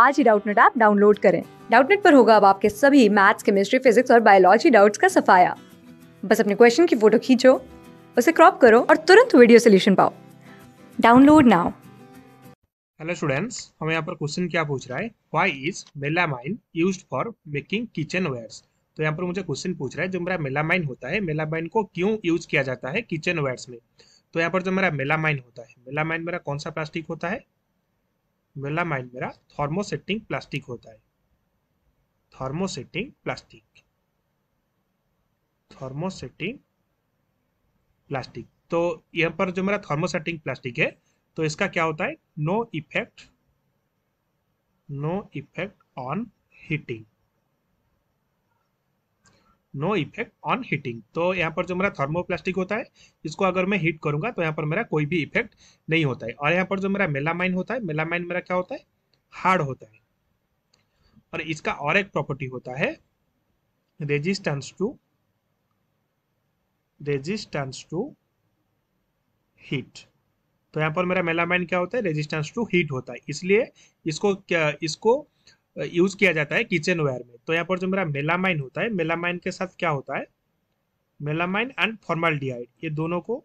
आज ही Doubtnut app download करें डाउटनेट पर होगा अब आपके सभी मैथ्स केमिस्ट्री फिजिक्स और बायोलॉजी डाउट्स का सफाया बस अपने क्वेश्चन की फोटो खींचो उसे क्रॉप करो और तुरंत वीडियो सोल्यूशन पाओ डाउनलोड नाउ हेलो स्टूडेंट्स हमें यहाँ पर क्वेश्चन क्या पूछ रहा है why is melamine use for making kitchen wares तो यहाँ पर मुझे क्वेश्चन पूछ रहा है जो मेरा मेलामाइन होता है मेलामाइन को क्यों यूज किया जाता है किचन वेयर्स में तो यहाँ पर जो मेरा मेलामाइन होता है मेलामाइन मेरा कौन सा प्लास्टिक होता है मेलामाइन मेरा थर्मोसेटिंग प्लास्टिक होता है थर्मोसेटिंग प्लास्टिक थर्मोसेटिंग प्लास्टिक तो यहाँ पर जो मेरा थर्मोसेटिंग प्लास्टिक है तो इसका क्या होता है no effect no effect on heating no effect on heating तो यहाँ पर जो मेरा थर्मोप्लास्टिक होता है इसको अगर मैं हीट करूंगा तो यहाँ पर मेरा कोई भी इफेक्ट नहीं होता है और यहाँ पर जो मेरा मेलामाइन होता है मेलामाइन मेरा क्या होता है हार्ड होता है और इसका और एक प्रॉपर्टी होता है resistance to resistance to heat तो यहाँ पर मेरा मेलामाइन क्या होता है रेजिस्टेंस टू हीट होता है इसलिए इसको क्या इसको यूज किया जाता है किचन वेयर में तो यहाँ पर जो मेरा मेलामाइन होता है मेलामाइन के साथ क्या होता है मेलामाइन एंड फॉर्मल ये दोनों को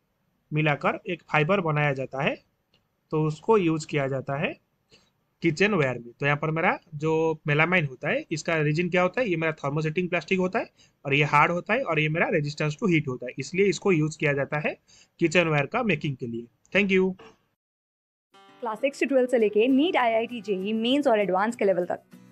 मिलाकर एक फाइबर बनाया जाता है तो उसको यूज किया जाता है किचन वेयर में तो यहाँ पर मेरा जो मेलामाइन होता है इसका रीजन क्या होता है ये मेरा थर्मोसेटिंग प्लास्टिक होता है और ये हार्ड होता है और ये मेरा रेजिस्टेंस टू हीट होता है इसलिए इसको यूज किया जाता है किचन वेयर का मेकिंग के लिए थैंक यू क्लास सिक्स से ट्वेल्थ से लेके NEET I I T JEE mains और एडवांस के लेवल तक